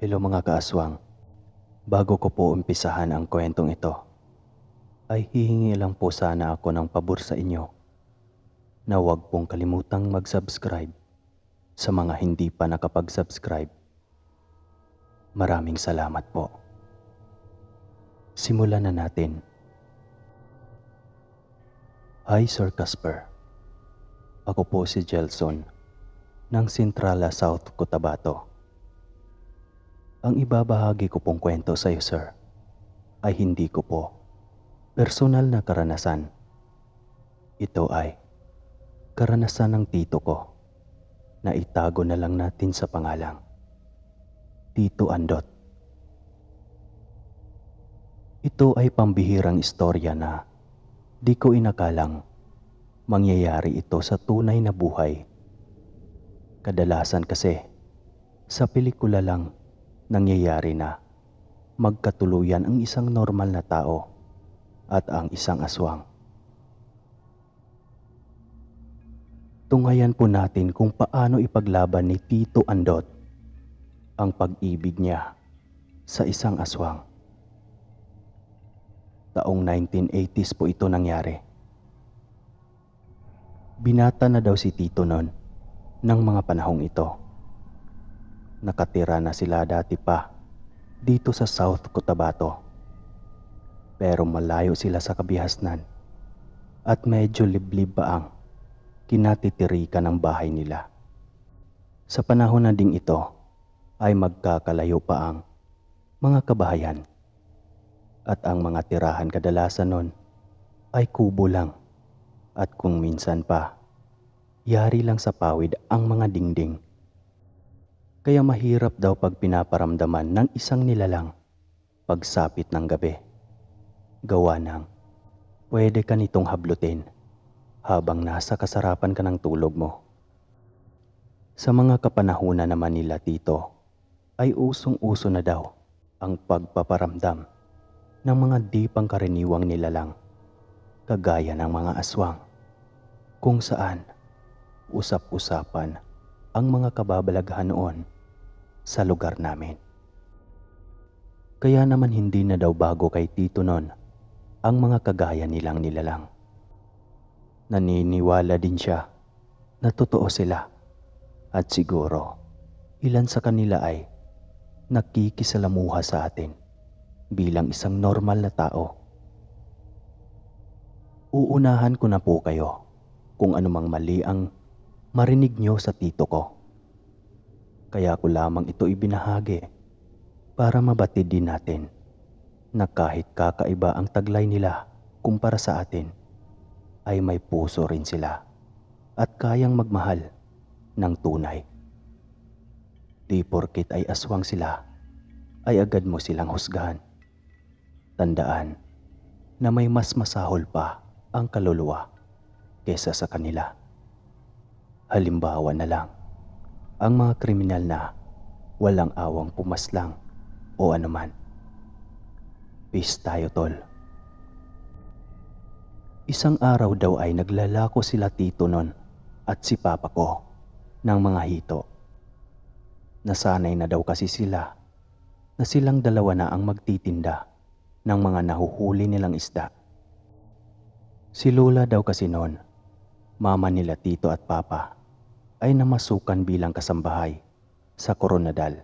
Hello mga kaaswang. Bago ko po umpisahan ang kwentong ito, ay hihingi lang po sana ako ng pabor sa inyo na huwag pong kalimutang mag-subscribe sa mga hindi pa nakapag-subscribe. Maraming salamat po. Simulan na natin. Hi Sir Casper. Ako po si Jelson ng Centrala South Cotabato. Ang ibabahagi ko pong kwento sa iyo, sir, ay hindi ko po personal na karanasan. Ito ay karanasan ng tito ko na itago na lang natin sa pangalang Tito Andot. Ito ay pambihirang istorya na di ko inakalang mangyayari ito sa tunay na buhay. Kadalasan kasi sa pelikula lang nangyayari na magkatuluyan ang isang normal na tao at ang isang aswang. Tunghayan po natin kung paano ipaglaban ni Tito Andot ang pag-ibig niya sa isang aswang. Taong 1980s po ito nangyari. Binata na daw si Tito noon ng mga panahong ito nakatira na sila dati pa dito sa South Cotabato. Pero malayo sila sa kabihasnan at medyo liblib pa ang kinatitirikan ng bahay nila. Sa panahon na ding ito ay magkakalayo pa ang mga kabahayan at ang mga tirahan kadalasan nun ay kubo lang at kung minsan pa, yari lang sa pawid ang mga dingding kaya mahirap daw pag pinaparamdaman ng isang nilalang pagsapit ng gabi. Gawa nang pwede ka nitong hablutin habang nasa kasarapan ka ng tulog mo. Sa mga kapanahuna naman nila tito ay usong-uso na daw ang pagpaparamdam ng mga di pangkaraniwang nilalang kagaya ng mga aswang kung saan usap-usapan ang mga kababalaghan noon sa lugar namin. Kaya naman hindi na daw bago kay Tito noon ang mga kagaya nilang nilalang. Naniniwala din siya na totoo sila at siguro ilan sa kanila ay nakikisalamuha sa atin bilang isang normal na tao. Uunahan ko na po kayo kung anumang mali ang marinig nyo sa tito ko. Kaya ko lamang ito ibinahagi para mabatid din natin na kahit kakaiba ang taglay nila kumpara sa atin, ay may puso rin sila at kayang magmahal ng tunay. Di porkit ay aswang sila, ay agad mo silang husgahan. Tandaan na may mas masahol pa ang kaluluwa kesa sa kanila. Halimbawa na lang, ang mga kriminal na walang awang pumaslang o anuman. Peace tayo tol. Isang araw daw ay naglalako sila tito nun at si papa ko ng mga hito. Nasanay na daw kasi sila na silang dalawa na ang magtitinda ng mga nahuhuli nilang isda. Si Lola daw kasi noon, mama nila tito at papa ay namasukan bilang kasambahay sa Coronadal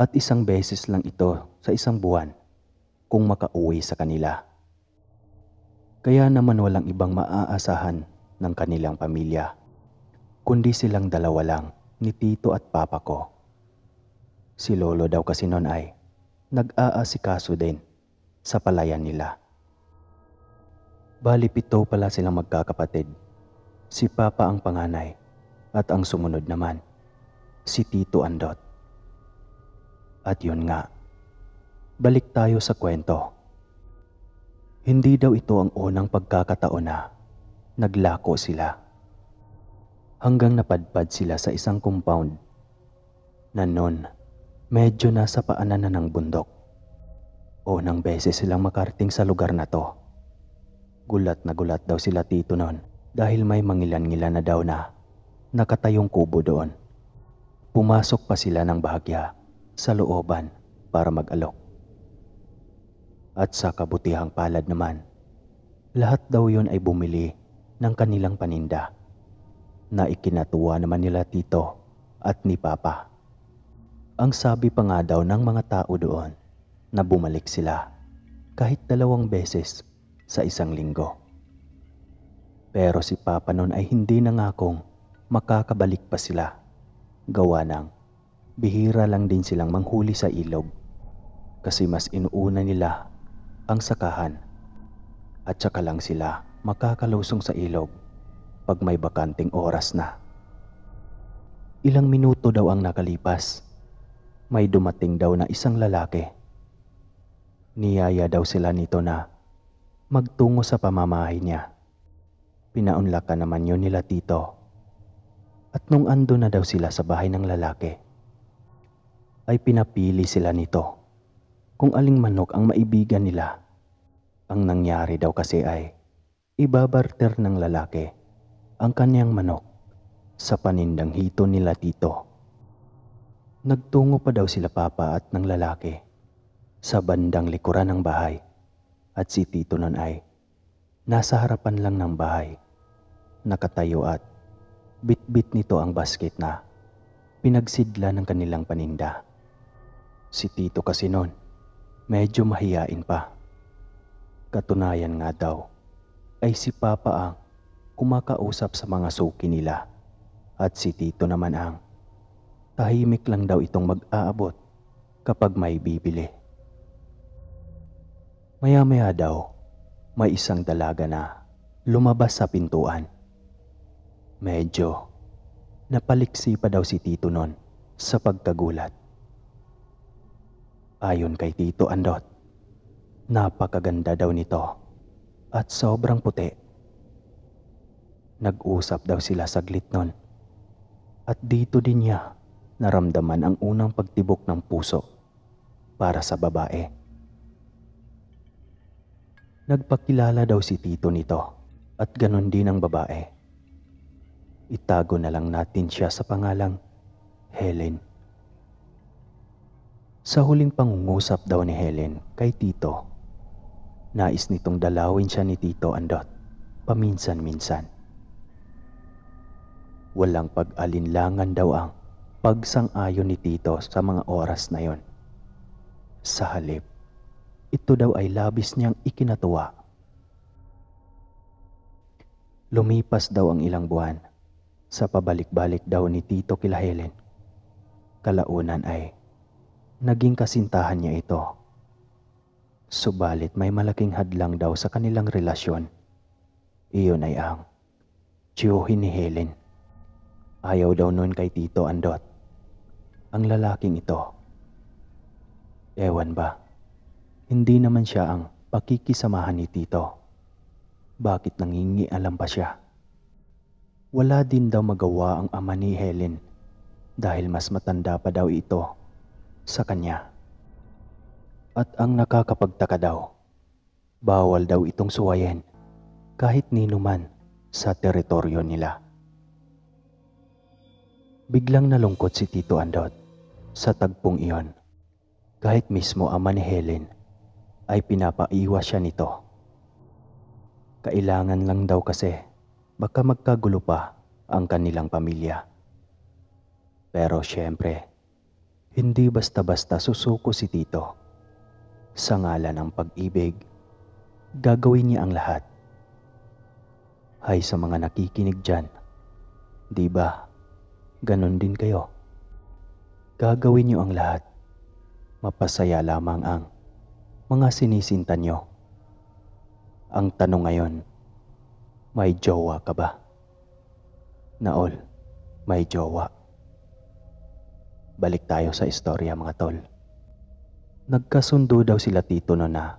at isang beses lang ito sa isang buwan kung makauwi sa kanila. Kaya naman walang ibang maaasahan ng kanilang pamilya kundi silang dalawa lang ni Tito at Papa ko. Si Lolo daw kasi noon ay nag-aasikaso din sa palayan nila. Bali pito pala silang magkakapatid. Si Papa ang panganay at ang sumunod naman, si Tito Andot. At yun nga, balik tayo sa kwento. Hindi daw ito ang unang pagkakataon na naglako sila. Hanggang napadpad sila sa isang compound na noon medyo nasa paanan na ng bundok. Unang beses silang makarating sa lugar na to. Gulat na gulat daw sila tito noon dahil may mangilan-ngilan na daw na nakatayong kubo doon. Pumasok pa sila ng bahagya sa looban para mag-alok. At sa kabutihang palad naman, lahat daw yon ay bumili ng kanilang paninda na ikinatuwa naman nila tito at ni papa. Ang sabi pa nga daw ng mga tao doon na bumalik sila kahit dalawang beses sa isang linggo. Pero si Papa noon ay hindi nangakong makakabalik pa sila. Gawa nang, bihira lang din silang manghuli sa ilog kasi mas inuuna nila ang sakahan at saka lang sila makakalusong sa ilog pag may bakanting oras na. Ilang minuto daw ang nakalipas. May dumating daw na isang lalaki. Niyaya daw sila nito na magtungo sa pamamahay niya. Pinaunlakan naman yun nila tito at nung ando na daw sila sa bahay ng lalaki, ay pinapili sila nito kung aling manok ang maibigan nila. Ang nangyari daw kasi ay ibabarter ng lalaki ang kaniyang manok sa panindang hito nila tito. Nagtungo pa daw sila papa at ng lalaki sa bandang likuran ng bahay at si tito nun ay nasa harapan lang ng bahay nakatayo at bitbit nito ang basket na pinagsidla ng kanilang paninda. Si Tito kasi noon, medyo mahiyain pa. Katunayan nga daw, ay si Papa ang kumakausap sa mga suki nila at si Tito naman ang tahimik lang daw itong mag-aabot kapag may bibili. Maya-maya daw, may isang dalaga na lumabas sa pintuan. Medyo. Napaliksi pa daw si Tito noon sa pagkagulat. Ayon kay Tito Andot, napakaganda daw nito at sobrang puti. Nag-usap daw sila saglit noon at dito din niya naramdaman ang unang pagtibok ng puso para sa babae. Nagpakilala daw si Tito nito at ganon din ang babae. Itago na lang natin siya sa pangalang Helen. Sa huling pangungusap daw ni Helen kay Tito, nais nitong dalawin siya ni Tito Andot paminsan-minsan. Walang pag-alinlangan daw ang pagsang-ayon ni Tito sa mga oras na yon. Sa halip, ito daw ay labis niyang ikinatuwa. Lumipas daw ang ilang buwan sa pabalik-balik daw ni Tito kila Helen, kalaunan ay naging kasintahan niya ito. Subalit may malaking hadlang daw sa kanilang relasyon. Iyon ay ang tiyuhin ni Helen. Ayaw daw noon kay Tito Andot. Ang lalaking ito. Ewan ba, hindi naman siya ang pakikisamahan ni Tito. Bakit nangingialam pa siya? Wala din daw magawa ang ama ni Helen dahil mas matanda pa daw ito sa kanya. At ang nakakapagtaka daw, bawal daw itong suwayen kahit nino man sa teritoryo nila. Biglang nalungkot si Tito Andot sa tagpong iyon. Kahit mismo ama ni Helen ay pinapaiwa siya nito. Kailangan lang daw kasi baka magkagulo pa ang kanilang pamilya. Pero siyempre, hindi basta-basta susuko si Tito. Sa ngalan ng pag-ibig, gagawin niya ang lahat. Hay sa mga nakikinig dyan, di ba? ganun din kayo. Gagawin niyo ang lahat. Mapasaya lamang ang mga sinisinta niyo. Ang tanong ngayon, may jowa ka ba? Naol, may jowa. Balik tayo sa istorya mga tol. Nagkasundo daw sila tito no na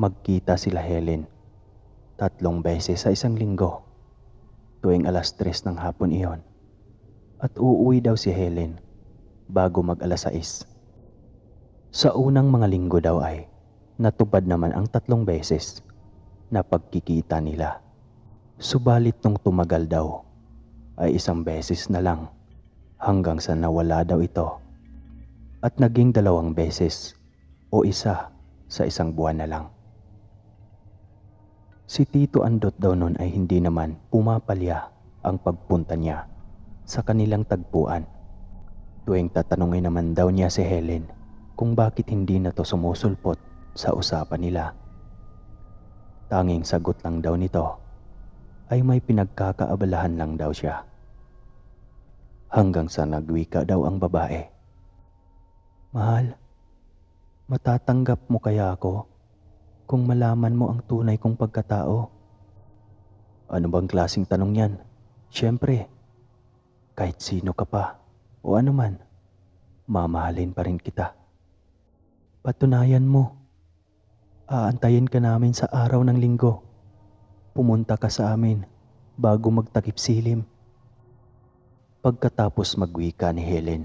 magkita sila Helen tatlong beses sa isang linggo tuwing alas tres ng hapon iyon at uuwi daw si Helen bago mag alas 6. Sa unang mga linggo daw ay natupad naman ang tatlong beses na pagkikita nila. Subalit nung tumagal daw, ay isang beses na lang hanggang sa nawala daw ito. At naging dalawang beses o isa sa isang buwan na lang. Si Tito Andot daw noon ay hindi naman pumapalya ang pagpunta niya sa kanilang tagpuan. Tuwing tatanungin naman daw niya si Helen kung bakit hindi na to sumusulpot sa usapan nila. Tanging sagot lang daw nito ay may pinagkakaabalahan lang daw siya. Hanggang sa nagwika daw ang babae. Mahal, matatanggap mo kaya ako kung malaman mo ang tunay kong pagkatao? Ano bang klasing tanong yan? Siyempre, kahit sino ka pa o ano man, mamahalin pa rin kita. Patunayan mo, aantayin ka namin sa araw ng linggo Pumunta ka sa amin bago magtakip silim. Pagkatapos magwika ni Helen,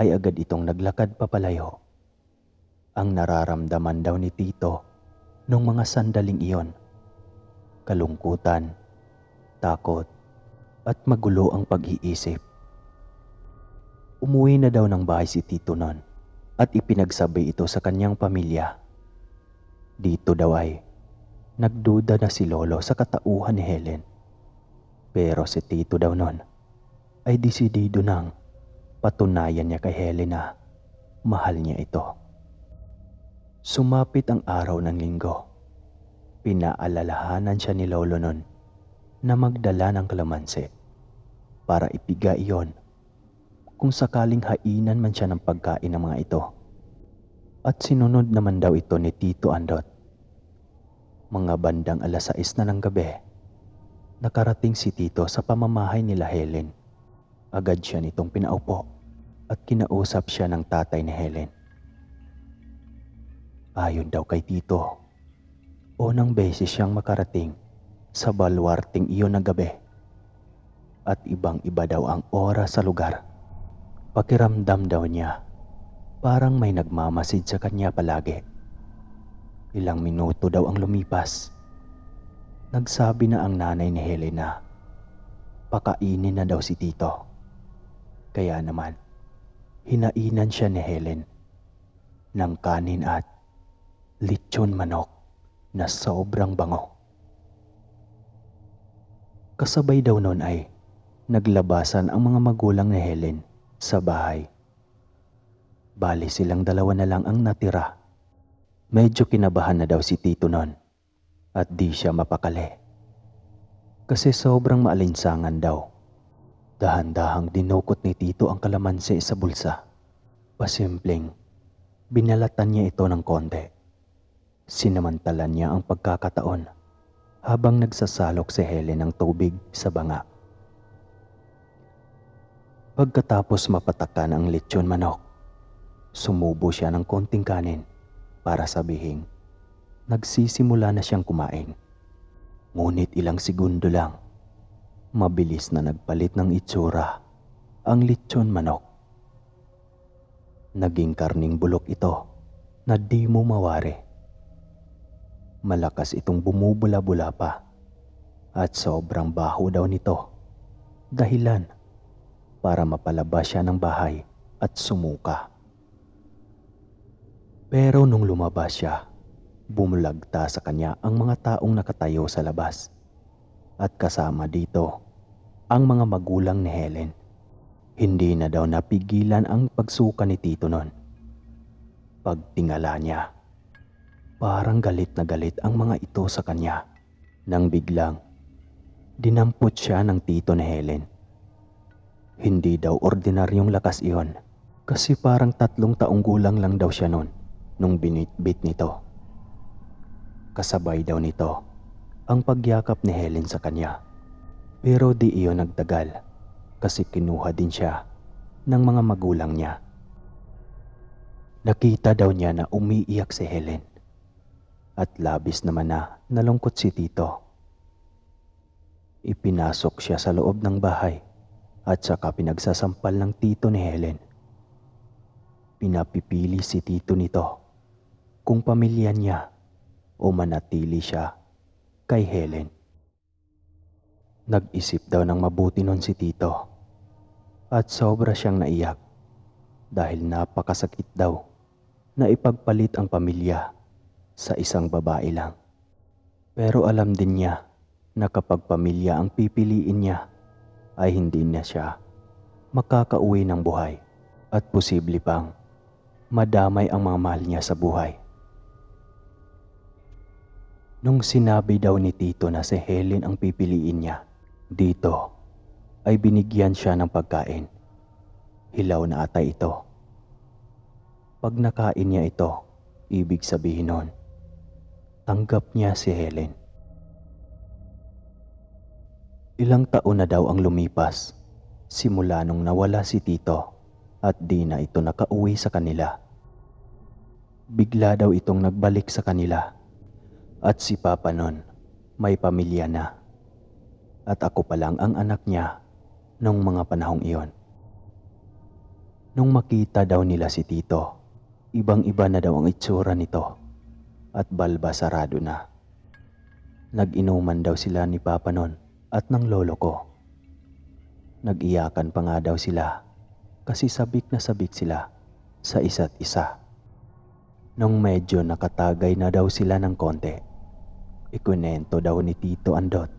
ay agad itong naglakad papalayo. Ang nararamdaman daw ni Tito nung mga sandaling iyon, kalungkutan, takot, at magulo ang pag-iisip. Umuwi na daw ng bahay si Tito noon at ipinagsabay ito sa kanyang pamilya. Dito daw ay Nagduda na si Lolo sa katauhan ni Helen. Pero si Tito daw nun ay disidido nang patunayan niya kay Helen na mahal niya ito. Sumapit ang araw ng linggo. Pinaalalahanan siya ni Lolo nun na magdala ng kalamansi para ipiga iyon kung sakaling hainan man siya ng pagkain ng mga ito. At sinunod naman daw ito ni Tito Andot mga bandang alas 6 na ng gabi, nakarating si Tito sa pamamahay nila Helen. Agad siya nitong pinaupo at kinausap siya ng tatay ni Helen. Ayon daw kay Tito, unang beses siyang makarating sa balwarting iyon ng gabi at ibang iba daw ang oras sa lugar. Pakiramdam daw niya parang may nagmamasid sa kanya palagi. Ilang minuto daw ang lumipas. Nagsabi na ang nanay ni Helena, pakainin na daw si Tito. Kaya naman, hinainan siya ni Helen ng kanin at lechon manok na sobrang bango. Kasabay daw noon ay naglabasan ang mga magulang ni Helen sa bahay. Bali silang dalawa na lang ang natira Medyo kinabahan na daw si Tito noon at di siya mapakali. Kasi sobrang maalinsangan daw. Dahan-dahang dinukot ni Tito ang kalamansi sa bulsa. Pasimpleng, binalatan niya ito ng konti. Sinamantalan niya ang pagkakataon habang nagsasalok si Helen ng tubig sa banga. Pagkatapos mapatakan ang lechon manok, sumubo siya ng konting kanin para sabihing nagsisimula na siyang kumain. Ngunit ilang segundo lang, mabilis na nagpalit ng itsura ang lechon manok. Naging karning bulok ito na di mo mawari. Malakas itong bumubula-bula pa at sobrang baho daw nito. Dahilan para mapalabas siya ng bahay at sumuka. Pero nung lumabas siya, bumulagta sa kanya ang mga taong nakatayo sa labas. At kasama dito, ang mga magulang ni Helen. Hindi na daw napigilan ang pagsuka ni Tito noon. Pagtingala niya, parang galit na galit ang mga ito sa kanya. Nang biglang, dinampot siya ng tito ni Helen. Hindi daw ordinaryong lakas iyon kasi parang tatlong taong gulang lang daw siya noon nung binitbit nito. Kasabay daw nito ang pagyakap ni Helen sa kanya. Pero di iyon nagtagal kasi kinuha din siya ng mga magulang niya. Nakita daw niya na umiiyak si Helen at labis naman na nalungkot si Tito. Ipinasok siya sa loob ng bahay at saka pinagsasampal ng tito ni Helen. Pinapipili si tito nito kung pamilya niya o manatili siya kay Helen. Nag-isip daw ng mabuti noon si Tito at sobra siyang naiyak dahil napakasakit daw na ipagpalit ang pamilya sa isang babae lang. Pero alam din niya na kapag pamilya ang pipiliin niya ay hindi na siya makakauwi ng buhay at posible pang madamay ang mga mahal niya sa buhay. Nung sinabi daw ni Tito na si Helen ang pipiliin niya, dito ay binigyan siya ng pagkain. Hilaw na ata ito. Pag nakain niya ito, ibig sabihin nun, tanggap niya si Helen. Ilang taon na daw ang lumipas simula nung nawala si Tito at di na ito nakauwi sa kanila. Bigla daw itong nagbalik sa kanila at si Papa nun, may pamilya na. At ako pa lang ang anak niya nung mga panahong iyon. Nung makita daw nila si Tito, ibang-iba na daw ang itsura nito at balba sarado na. Nag-inuman daw sila ni Papa nun at ng lolo ko. Nag-iyakan pa nga daw sila kasi sabik na sabik sila sa isa't isa. Nung medyo nakatagay na daw sila ng konti, ikunento daw ni Tito Andot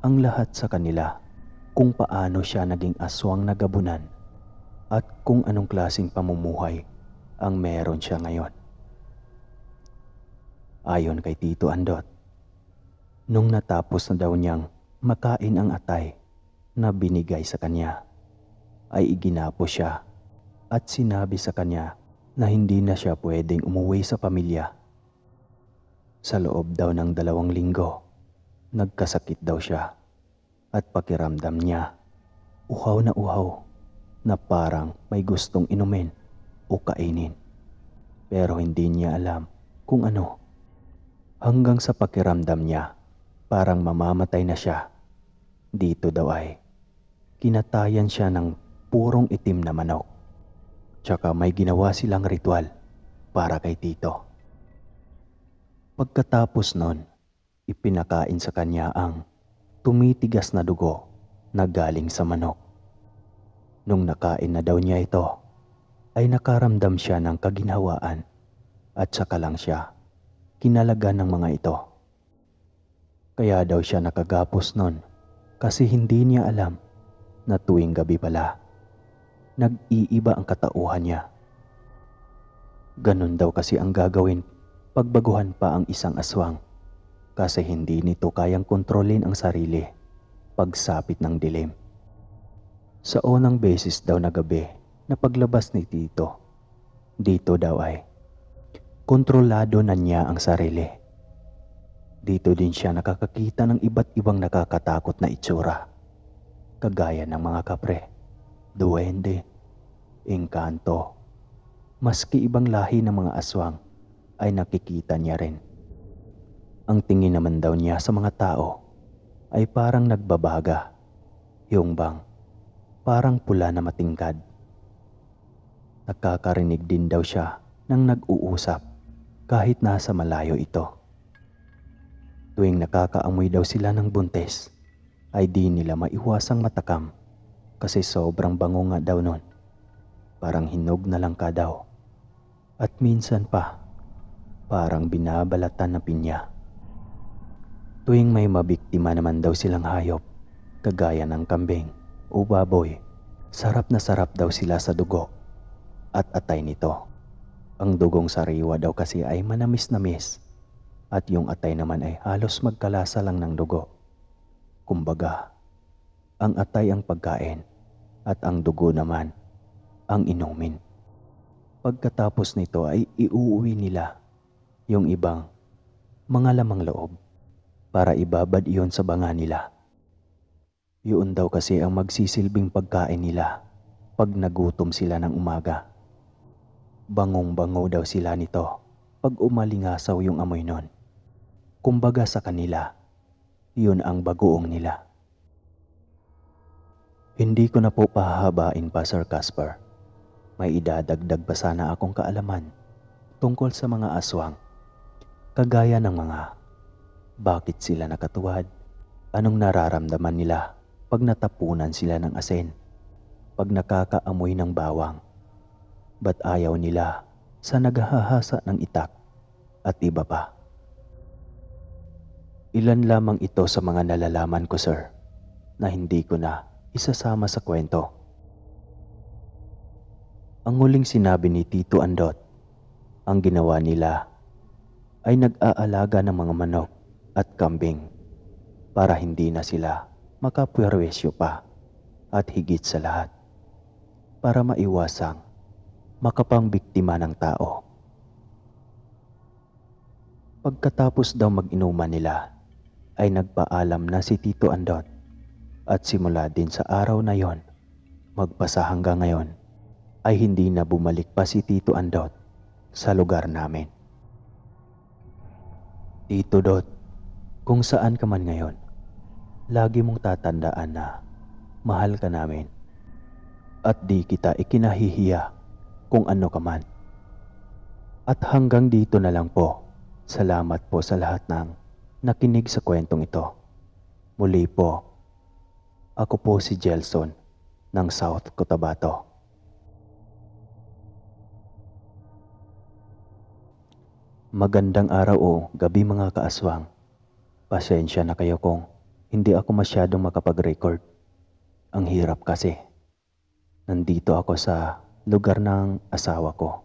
ang lahat sa kanila kung paano siya naging aswang nagabunan at kung anong klasing pamumuhay ang meron siya ngayon. Ayon kay Tito Andot, nung natapos na daw niyang makain ang atay na binigay sa kanya, ay iginapo siya at sinabi sa kanya na hindi na siya pwedeng umuwi sa pamilya. Sa loob daw ng dalawang linggo, nagkasakit daw siya at pakiramdam niya uhaw na uhaw na parang may gustong inumin o kainin. Pero hindi niya alam kung ano. Hanggang sa pakiramdam niya, parang mamamatay na siya. Dito daw ay, kinatayan siya ng purong itim na manok. Tsaka may ginawa silang ritual para kay Tito. Pagkatapos nun, ipinakain sa kanya ang tumitigas na dugo na galing sa manok. Nung nakain na daw niya ito, ay nakaramdam siya ng kaginhawaan at saka lang siya kinalagan ng mga ito. Kaya daw siya nakagapos nun kasi hindi niya alam na tuwing gabi pala nag-iiba ang katauhan niya. Ganun daw kasi ang gagawin pagbaguhan pa ang isang aswang kasi hindi nito kayang kontrolin ang sarili pagsapit ng dilim. Sa unang beses daw na gabi na paglabas ni Tito, dito daw ay kontrolado na niya ang sarili. Dito din siya nakakakita ng iba't ibang nakakatakot na itsura, kagaya ng mga kapre duwende, engkanto. Maski ibang lahi ng mga aswang ay nakikita niya rin. Ang tingin naman daw niya sa mga tao ay parang nagbabaga, yung bang parang pula na matingkad. Nakakarinig din daw siya nang nag-uusap kahit nasa malayo ito. Tuwing nakakaamoy daw sila ng buntis, ay di nila maiwasang matakam kasi sobrang bango nga daw nun. Parang hinog na lang ka daw. At minsan pa, parang binabalatan na pinya. Tuwing may mabiktima naman daw silang hayop, kagaya ng kambing o baboy, sarap na sarap daw sila sa dugo at atay nito. Ang dugong sariwa daw kasi ay manamis namis at yung atay naman ay halos magkalasa lang ng dugo. Kumbaga, ang atay ang pagkain at ang dugo naman ang inumin. Pagkatapos nito ay iuwi nila yung ibang mga lamang loob para ibabad iyon sa banga nila. Yun daw kasi ang magsisilbing pagkain nila pag nagutom sila ng umaga. Bangong-bango daw sila nito pag umalingasaw yung amoy nun. Kumbaga sa kanila, yun ang bagoong nila. Hindi ko na po pahahabain pa Sir Casper. May idadagdag pa sana akong kaalaman tungkol sa mga aswang. Kagaya ng mga bakit sila nakatuwad, anong nararamdaman nila pag natapunan sila ng asin, pag nakakaamoy ng bawang, ba't ayaw nila sa naghahasa ng itak at iba pa. Ilan lamang ito sa mga nalalaman ko sir na hindi ko na isasama sa kwento. Ang huling sinabi ni Tito Andot, ang ginawa nila ay nag-aalaga ng mga manok at kambing para hindi na sila makapwerwesyo pa at higit sa lahat para maiwasang makapang biktima ng tao. Pagkatapos daw mag-inuman nila ay nagpaalam na si Tito Andot at simula din sa araw na yon, magpasa hanggang ngayon, ay hindi na bumalik pa si Tito Andot sa lugar namin. Tito Dot, kung saan ka man ngayon, lagi mong tatandaan na mahal ka namin at di kita ikinahihiya kung ano ka man. At hanggang dito na lang po. Salamat po sa lahat ng nakinig sa kwentong ito. Muli po, ako po si Jelson ng South Cotabato. Magandang araw o gabi mga kaaswang. Pasensya na kayo kung hindi ako masyadong makapag-record. Ang hirap kasi. Nandito ako sa lugar ng asawa ko.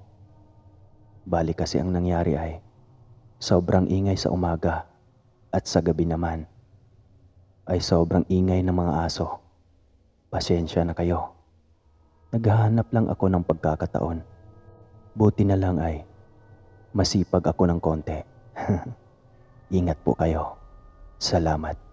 Bali kasi ang nangyari ay sobrang ingay sa umaga at sa gabi naman ay sobrang ingay ng mga aso. Pasensya na kayo. Naghahanap lang ako ng pagkakataon. Buti na lang ay masipag ako ng konti. Ingat po kayo. Salamat.